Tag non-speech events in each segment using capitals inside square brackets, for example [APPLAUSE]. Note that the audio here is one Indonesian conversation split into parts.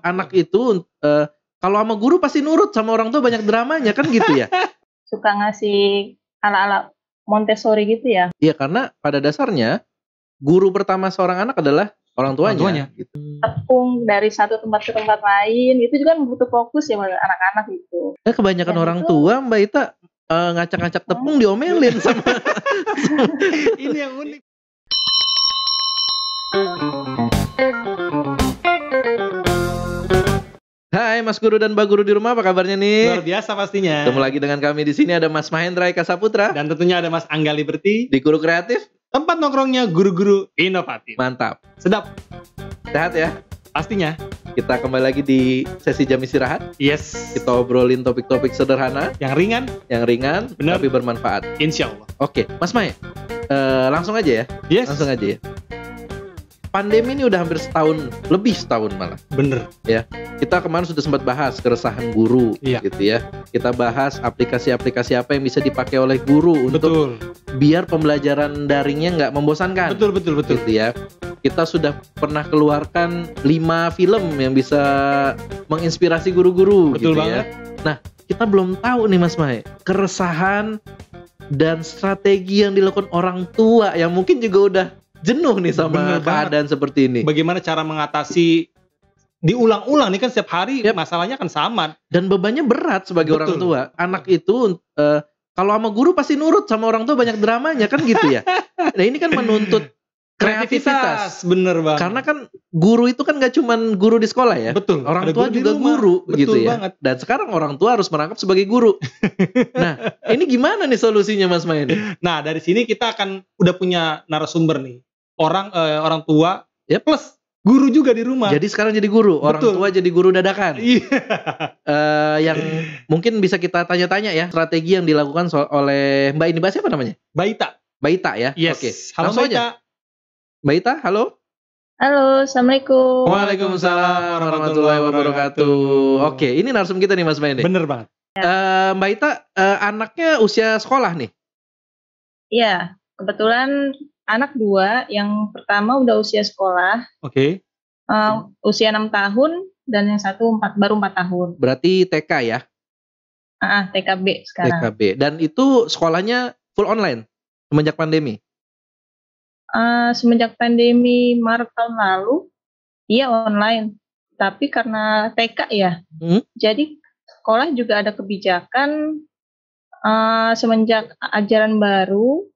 anak itu uh, kalau sama guru pasti nurut sama orang tua banyak dramanya kan gitu ya [LAUGHS] suka ngasih ala-ala Montessori gitu ya iya karena pada dasarnya guru pertama seorang anak adalah orang tuanya, orang tuanya. Gitu. tepung dari satu tempat ke tempat lain itu juga kan butuh fokus ya anak-anak gitu ya, kebanyakan Dan orang itu, tua mbak Ita ngacak eh, ngacak-ngacak tepung hmm. diomelin sama, [LAUGHS] sama ini yang unik [LAUGHS] Hai Mas Guru dan Mbak Guru di rumah, apa kabarnya nih? Luar biasa pastinya. Ketemu lagi dengan kami di sini ada Mas Mahendra Eka Saputra dan tentunya ada Mas Angga Liberty di Guru Kreatif. Tempat nongkrongnya guru-guru inovatif. Mantap. Sedap. Sehat ya? Pastinya. Kita kembali lagi di sesi jam istirahat. Yes. Kita obrolin topik-topik sederhana. Yang ringan. Yang ringan, Bener. tapi bermanfaat. Insya Allah. Oke, Mas May, uh, eh, langsung aja ya. Yes. Langsung aja ya pandemi ini udah hampir setahun lebih setahun malah. Bener. Ya, kita kemarin sudah sempat bahas keresahan guru, iya. gitu ya. Kita bahas aplikasi-aplikasi apa yang bisa dipakai oleh guru betul. untuk biar pembelajaran daringnya nggak membosankan. Betul betul betul. Gitu ya. Kita sudah pernah keluarkan 5 film yang bisa menginspirasi guru-guru, gitu ya. banget. ya. Nah, kita belum tahu nih Mas Mai keresahan dan strategi yang dilakukan orang tua yang mungkin juga udah jenuh nih sama Bener keadaan banget. seperti ini. Bagaimana cara mengatasi diulang-ulang nih kan setiap hari yep. masalahnya kan sama dan bebannya berat sebagai Betul. orang tua. Anak itu uh, kalau sama guru pasti nurut sama orang tua banyak dramanya kan gitu ya. [LAUGHS] nah ini kan menuntut kreativitas, kreativitas bener banget. Karena kan guru itu kan gak cuman guru di sekolah ya. Betul. Orang Ada tua guru juga guru gitu Betul gitu ya. Dan sekarang orang tua harus merangkap sebagai guru. [LAUGHS] nah, ini gimana nih solusinya Mas Main? Nah, dari sini kita akan udah punya narasumber nih orang uh, orang tua ya plus guru juga di rumah. Jadi sekarang jadi guru, orang Betul. tua jadi guru dadakan. uh, yang mungkin bisa kita tanya-tanya ya strategi yang dilakukan so oleh Mbak ini Mbak siapa namanya? Baita. Baita ya. Yes. Oke. Okay. Halo Langsung Baita. Aja. Baita, halo. Halo, assalamualaikum. Waalaikumsalam warahmatullahi wabarakatuh. Oke, ini narsum kita nih Mas ini Bener banget. Uh, Mbak Ita, uh, anaknya usia sekolah nih? Iya, kebetulan anak dua, yang pertama udah usia sekolah. Oke. Okay. Uh, eh, usia enam tahun dan yang satu empat baru empat tahun. Berarti TK ya? Ah, uh, ah, TKB sekarang. TKB. Dan itu sekolahnya full online semenjak pandemi? Uh, semenjak pandemi Maret tahun lalu, iya online. Tapi karena TK ya, hmm? jadi sekolah juga ada kebijakan uh, semenjak ajaran baru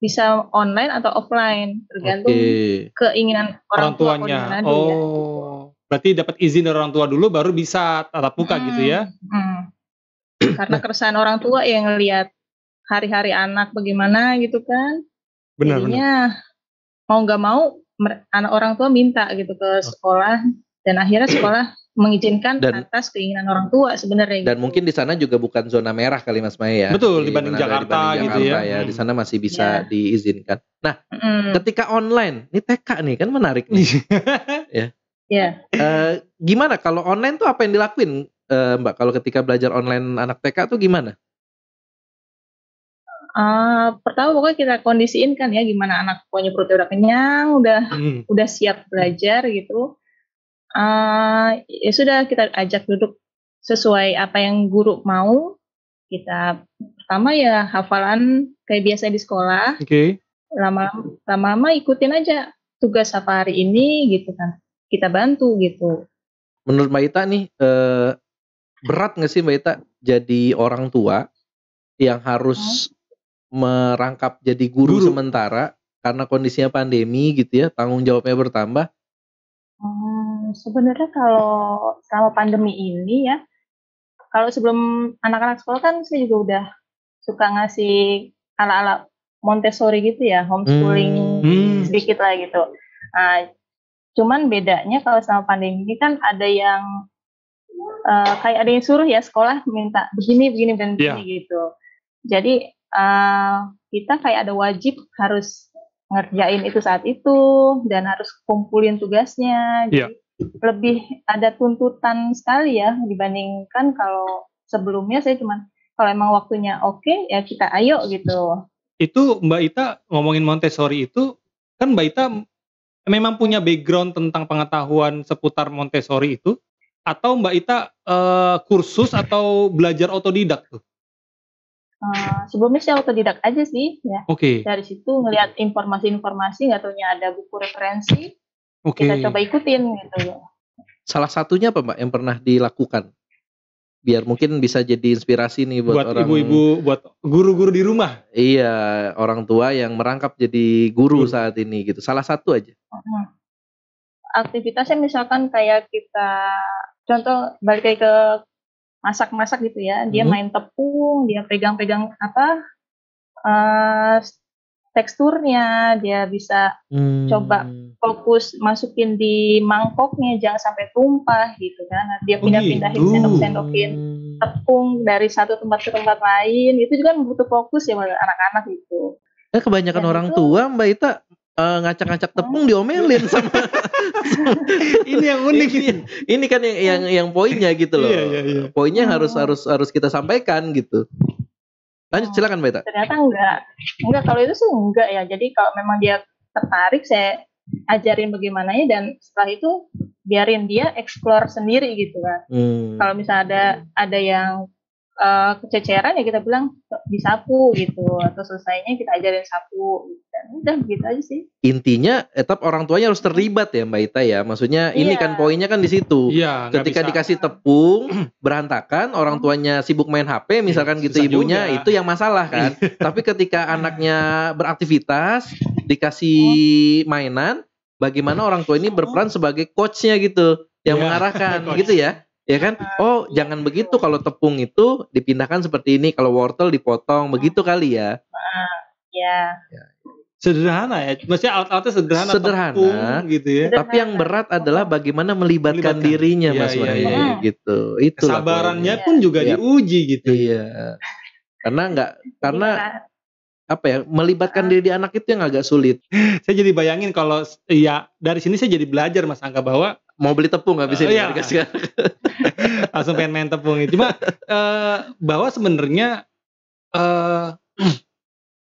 bisa online atau offline tergantung okay. keinginan orang, tuanya. Tua nah, oh, ya. berarti dapat izin dari orang tua dulu baru bisa tatap muka hmm, gitu ya? Hmm. [CLEARS THROAT] Karena keresahan orang tua yang lihat hari-hari anak bagaimana gitu kan? Benar. Jadinya benar. mau nggak mau anak orang tua minta gitu ke oh. sekolah dan akhirnya sekolah mengizinkan dan, atas keinginan orang tua sebenarnya. Dan gitu. mungkin di sana juga bukan zona merah kali Mas Maya ya. Betul di dibanding, Jakarta, dibanding gitu Jakarta gitu ya. ya Di sana masih bisa yeah. diizinkan. Nah, mm. ketika online, ini TK nih kan menarik nih. Iya. ya. yeah. Iya. Yeah. Uh, gimana kalau online tuh apa yang dilakuin uh, Mbak kalau ketika belajar online anak TK tuh gimana? Uh, pertama pokoknya kita kondisiin kan ya gimana anak pokoknya perutnya udah kenyang, udah hmm. udah siap belajar gitu uh, ya sudah kita ajak duduk sesuai apa yang guru mau. Kita pertama ya hafalan kayak biasa di sekolah. Okay. Lama-lama ikutin aja tugas apa hari ini gitu kan. Kita bantu gitu. Menurut Mbak Ita nih eh, berat nggak sih Mbak Ita jadi orang tua yang harus hmm? merangkap jadi guru, guru sementara karena kondisinya pandemi gitu ya, tanggung jawabnya bertambah sebenarnya kalau selama pandemi ini ya, kalau sebelum anak-anak sekolah kan saya juga udah suka ngasih ala-ala Montessori gitu ya, homeschooling hmm. hmm. sedikit lah gitu. Nah, cuman bedanya kalau selama pandemi ini kan ada yang uh, kayak ada yang suruh ya sekolah minta begini, begini, dan iya. begini yeah. gitu. Jadi uh, kita kayak ada wajib harus ngerjain itu saat itu dan harus kumpulin tugasnya. Iya. Jadi lebih ada tuntutan sekali ya dibandingkan kalau sebelumnya saya cuman kalau emang waktunya oke okay, ya kita ayo gitu. Itu Mbak Ita ngomongin Montessori itu kan Mbak Ita memang punya background tentang pengetahuan seputar Montessori itu atau Mbak Ita uh, kursus atau belajar otodidak tuh? Uh, sebelumnya saya otodidak aja sih ya. Oke. Okay. Dari situ ngelihat informasi-informasi nggak taunya ada buku referensi okay. kita coba ikutin gitu ya. Salah satunya apa Mbak yang pernah dilakukan? Biar mungkin bisa jadi inspirasi nih buat, buat orang ibu-ibu, buat guru-guru di rumah. Iya, orang tua yang merangkap jadi guru, hmm. saat ini gitu. Salah satu aja. Aktivitasnya misalkan kayak kita contoh balik ke masak-masak gitu ya. Dia hmm. main tepung, dia pegang-pegang apa? Uh, teksturnya, dia bisa hmm. coba fokus masukin di mangkoknya jangan sampai tumpah gitu kan nah, dia oh, pindah-pindahin oh, sendok-sendokin tepung dari satu tempat ke tempat lain itu juga butuh fokus ya anak-anak gitu eh kebanyakan Dan orang itu, tua mbak Ita uh, ngacak-ngacak hmm. tepung hmm? diomelin sama, [LAUGHS] ini yang unik ini, ini kan yang yang, yang poinnya gitu loh iya, iya, iya. poinnya hmm. harus harus harus kita sampaikan gitu lanjut hmm. silakan Mbak Ita. ternyata enggak enggak kalau itu sih enggak ya jadi kalau memang dia tertarik saya ajarin bagaimana ya dan setelah itu biarin dia explore sendiri gitu kan. Hmm. Kalau misalnya ada ada yang uh, kececeran ya kita bilang disapu gitu atau selesainya kita ajarin sapu gitu. dan udah begitu aja sih intinya tetap orang tuanya harus terlibat ya mbak Ita ya maksudnya iya. ini kan poinnya kan di situ iya, ketika dikasih tepung [CLEARS THROAT] berantakan orang tuanya sibuk main HP iya, misalkan gitu ibunya juga. itu yang masalah kan iya. [LAUGHS] tapi ketika anaknya beraktivitas dikasih iya. mainan bagaimana orang tua ini berperan sebagai coachnya gitu yang mengarahkan [LAUGHS] gitu ya ya kan oh jangan begitu kalau tepung itu dipindahkan seperti ini kalau wortel dipotong begitu kali ya Iya. ya sederhana ya maksudnya out sederhana sederhana tepung, gitu ya sederhana. tapi yang berat adalah bagaimana melibatkan, melibatkan. dirinya ya, mas ya, Wahyu ya, gitu itu sabarannya pun juga ya. diuji gitu iya karena nggak karena iya. apa ya melibatkan diri di anak itu yang agak sulit saya jadi bayangin kalau ya dari sini saya jadi belajar mas Angga bahwa mau beli tepung habis ini uh, iya. dikasih [LAUGHS] langsung pengen main tepung cuma uh, bahwa sebenarnya uh, [CLEARS THROAT]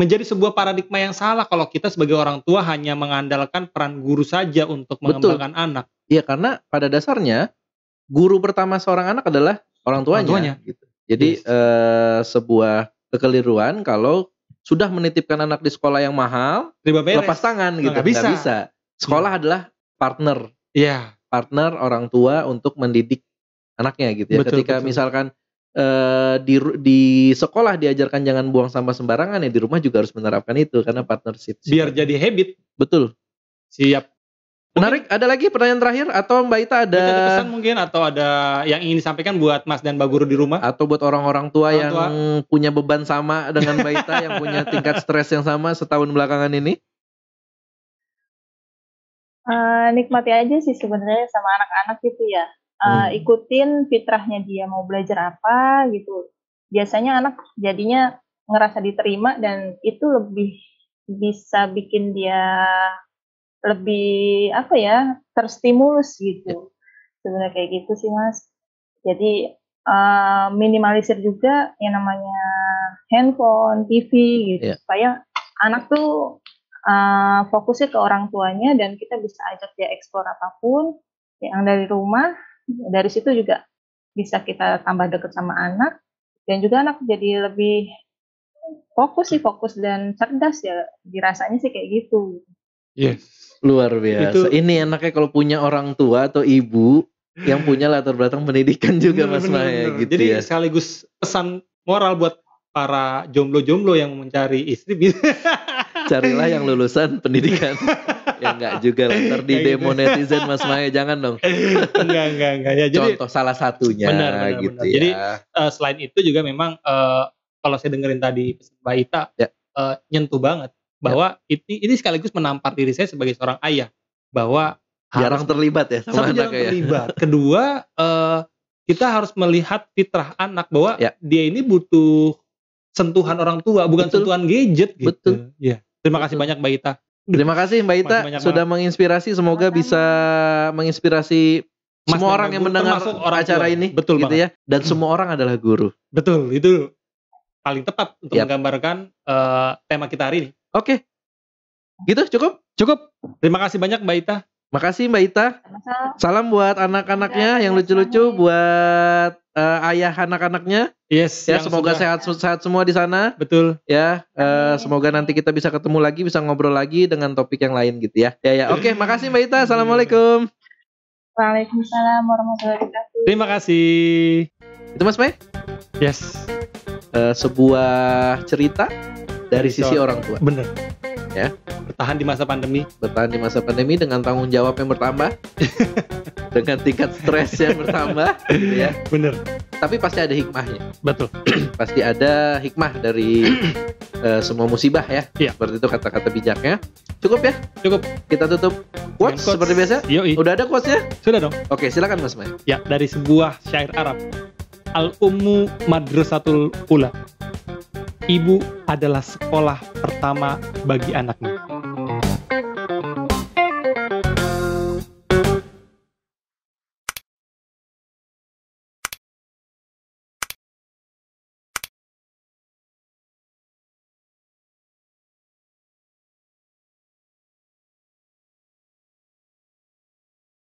menjadi sebuah paradigma yang salah kalau kita sebagai orang tua hanya mengandalkan peran guru saja untuk mengembangkan anak Iya karena pada dasarnya guru pertama seorang anak adalah orang tuanya, orang tuanya. Gitu. jadi yes. uh, sebuah kekeliruan kalau sudah menitipkan anak di sekolah yang mahal lepas tangan gitu nggak bisa. Gak bisa sekolah ya. adalah partner Iya partner orang tua untuk mendidik anaknya gitu ya. Betul, Ketika betul. misalkan uh, di di sekolah diajarkan jangan buang sampah sembarangan ya di rumah juga harus menerapkan itu karena partnership. Biar jadi habit. Betul. Siap. Menarik. Ada lagi pertanyaan terakhir atau Mbak Ita ada... ada pesan mungkin atau ada yang ingin disampaikan buat Mas dan Mbak Guru di rumah? Atau buat orang-orang tua orang yang tua. punya beban sama dengan Mbak Ita yang punya [LAUGHS] tingkat stres yang sama setahun belakangan ini? Uh, nikmati aja sih sebenarnya sama anak-anak gitu ya. Uh, hmm. Ikutin fitrahnya dia mau belajar apa gitu. Biasanya anak jadinya ngerasa diterima dan itu lebih bisa bikin dia lebih apa ya terstimulus gitu. Ya. Sebenarnya kayak gitu sih mas. Jadi uh, minimalisir juga yang namanya handphone, TV gitu yeah. supaya anak tuh uh, eh, fokusnya ke orang tuanya dan kita bisa ajak dia eksplor apapun yang dari rumah dari situ juga bisa kita tambah dekat sama anak dan juga anak jadi lebih fokus sih fokus dan cerdas ya dirasanya sih kayak gitu yes iya. luar biasa itu... ini enaknya kalau punya orang tua atau ibu yang punya latar belakang pendidikan [LAUGHS] juga bener, mas bener, Maya bener. gitu jadi ya. sekaligus pesan moral buat para jomblo-jomblo yang mencari istri bisa [LAUGHS] carilah yang lulusan pendidikan [LAUGHS] yang enggak juga lah di ya gitu. demo netizen Mas Maya jangan dong enggak enggak enggak ya jadi contoh salah satunya benar, benar, gitu benar. Ya. jadi uh, eh, selain itu juga memang uh, kalau saya dengerin tadi Mbak Ita ya. uh, nyentuh banget bahwa ya. ini ini sekaligus menampar diri saya sebagai seorang ayah bahwa jarang terlibat ya sama jarang ya. terlibat kedua uh, kita harus melihat fitrah anak bahwa ya. dia ini butuh sentuhan orang tua bukan betul. sentuhan gadget gitu betul ya Terima kasih banyak Mbak Ita. Terima kasih Mbak Ita banyak sudah banget. menginspirasi. Semoga Makan. bisa menginspirasi Mas semua orang yang mendengar orang acara ini. Betul gitu ya. Dan hmm. semua orang adalah guru. Betul, itu paling tepat untuk yep. menggambarkan uh, tema kita hari ini. Oke. Okay. Gitu cukup? Cukup. Terima kasih banyak Mbak Ita. Makasih Mbak Ita. Salam buat anak-anaknya yang lucu-lucu, buat uh, ayah anak-anaknya. Yes. Ya semoga sehat sehat semua di sana. Betul. Ya uh, semoga nanti kita bisa ketemu lagi, bisa ngobrol lagi dengan topik yang lain gitu ya. Ya ya. Oke, okay, makasih Mbak Ita. Assalamualaikum. Waalaikumsalam warahmatullahi wabarakatuh. Terima kasih. Itu Mas May? Yes. Uh, sebuah cerita dari, dari sisi orang tua. Bener ya. Bertahan di masa pandemi. Bertahan di masa pandemi dengan tanggung jawab yang bertambah. [LAUGHS] dengan tingkat stres yang bertambah gitu ya. Bener. Tapi pasti ada hikmahnya. Betul. [CLEARS THROAT] pasti ada hikmah dari uh, [CLEARS THROAT] semua musibah ya. Iya. Seperti itu kata-kata bijaknya. Cukup ya? Cukup. Kita tutup quotes, quotes. seperti biasa. Yoi. Udah ada quotesnya? Sudah dong. Oke, silakan Mas May. Ya, dari sebuah syair Arab. Al-Ummu Madrasatul Ula ibu adalah sekolah pertama bagi anaknya.